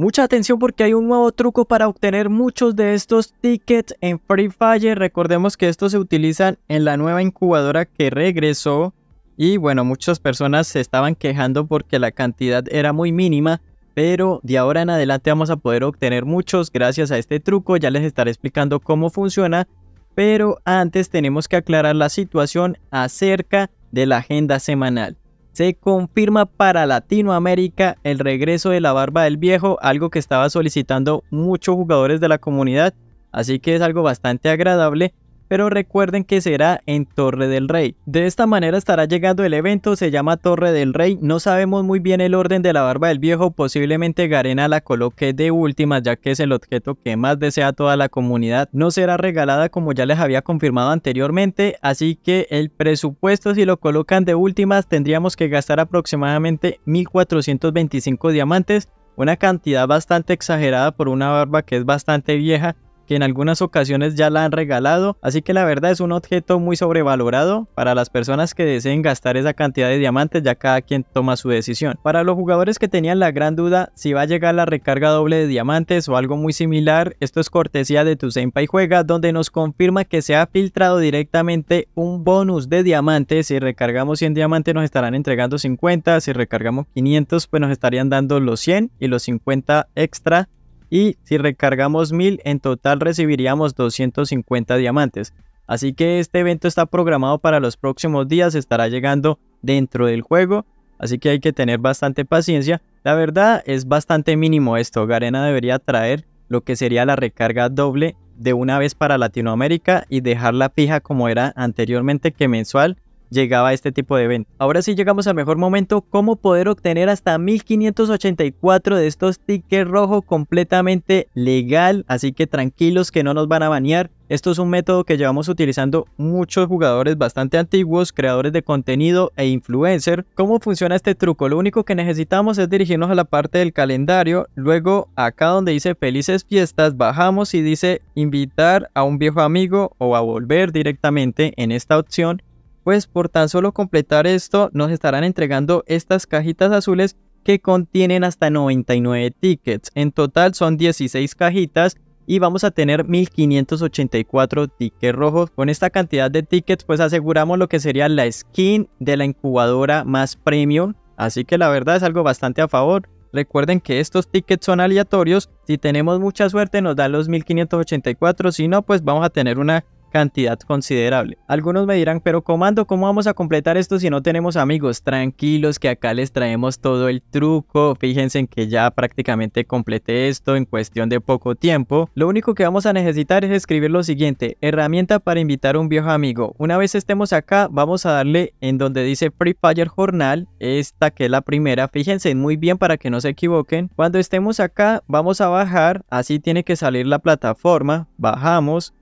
Mucha atención porque hay un nuevo truco para obtener muchos de estos tickets en Free Fire. Recordemos que estos se utilizan en la nueva incubadora que regresó. Y bueno, muchas personas se estaban quejando porque la cantidad era muy mínima. Pero de ahora en adelante vamos a poder obtener muchos gracias a este truco. Ya les estaré explicando cómo funciona. Pero antes tenemos que aclarar la situación acerca de la agenda semanal se confirma para Latinoamérica el regreso de la barba del viejo, algo que estaba solicitando muchos jugadores de la comunidad, así que es algo bastante agradable pero recuerden que será en Torre del Rey. De esta manera estará llegando el evento, se llama Torre del Rey, no sabemos muy bien el orden de la barba del viejo, posiblemente Garena la coloque de últimas ya que es el objeto que más desea toda la comunidad, no será regalada como ya les había confirmado anteriormente, así que el presupuesto si lo colocan de últimas tendríamos que gastar aproximadamente 1425 diamantes, una cantidad bastante exagerada por una barba que es bastante vieja que en algunas ocasiones ya la han regalado, así que la verdad es un objeto muy sobrevalorado para las personas que deseen gastar esa cantidad de diamantes ya cada quien toma su decisión. Para los jugadores que tenían la gran duda si va a llegar la recarga doble de diamantes o algo muy similar, esto es cortesía de tu senpai juega donde nos confirma que se ha filtrado directamente un bonus de diamantes, si recargamos 100 diamantes nos estarán entregando 50, si recargamos 500 pues nos estarían dando los 100 y los 50 extra y si recargamos 1000 en total recibiríamos 250 diamantes. Así que este evento está programado para los próximos días, estará llegando dentro del juego, así que hay que tener bastante paciencia. La verdad es bastante mínimo esto, Garena debería traer lo que sería la recarga doble de una vez para Latinoamérica y dejarla fija como era anteriormente que mensual llegaba a este tipo de evento. Ahora sí llegamos al mejor momento, cómo poder obtener hasta 1584 de estos tickets rojo completamente legal, así que tranquilos que no nos van a banear. Esto es un método que llevamos utilizando muchos jugadores bastante antiguos, creadores de contenido e influencer. ¿Cómo funciona este truco? Lo único que necesitamos es dirigirnos a la parte del calendario, luego acá donde dice felices fiestas bajamos y dice invitar a un viejo amigo o a volver directamente en esta opción pues por tan solo completar esto nos estarán entregando estas cajitas azules que contienen hasta 99 tickets. En total son 16 cajitas y vamos a tener 1584 tickets rojos. Con esta cantidad de tickets pues aseguramos lo que sería la skin de la incubadora más premium. Así que la verdad es algo bastante a favor. Recuerden que estos tickets son aleatorios. Si tenemos mucha suerte nos dan los 1584. Si no pues vamos a tener una cantidad considerable. Algunos me dirán, pero comando, ¿cómo vamos a completar esto si no tenemos amigos? Tranquilos que acá les traemos todo el truco. Fíjense en que ya prácticamente completé esto en cuestión de poco tiempo. Lo único que vamos a necesitar es escribir lo siguiente, herramienta para invitar a un viejo amigo. Una vez estemos acá, vamos a darle en donde dice Prefire Fire Jornal, esta que es la primera. Fíjense muy bien para que no se equivoquen. Cuando estemos acá, vamos a bajar, así tiene que salir la plataforma. Bajamos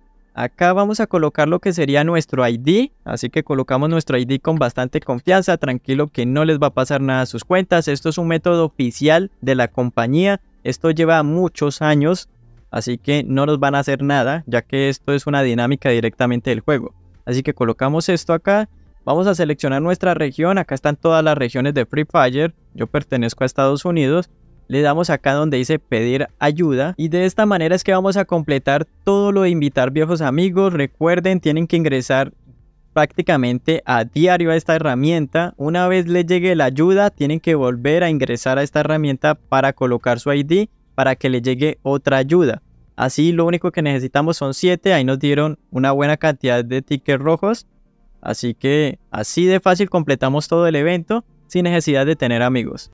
Acá vamos a colocar lo que sería nuestro ID, así que colocamos nuestro ID con bastante confianza, tranquilo que no les va a pasar nada a sus cuentas, esto es un método oficial de la compañía, esto lleva muchos años, así que no nos van a hacer nada, ya que esto es una dinámica directamente del juego. Así que colocamos esto acá, vamos a seleccionar nuestra región, acá están todas las regiones de Free Fire, yo pertenezco a Estados Unidos, le damos acá donde dice pedir ayuda y de esta manera es que vamos a completar todo lo de invitar viejos amigos. Recuerden, tienen que ingresar prácticamente a diario a esta herramienta. Una vez le llegue la ayuda, tienen que volver a ingresar a esta herramienta para colocar su ID para que le llegue otra ayuda. Así lo único que necesitamos son 7, ahí nos dieron una buena cantidad de tickets rojos. Así que así de fácil completamos todo el evento sin necesidad de tener amigos.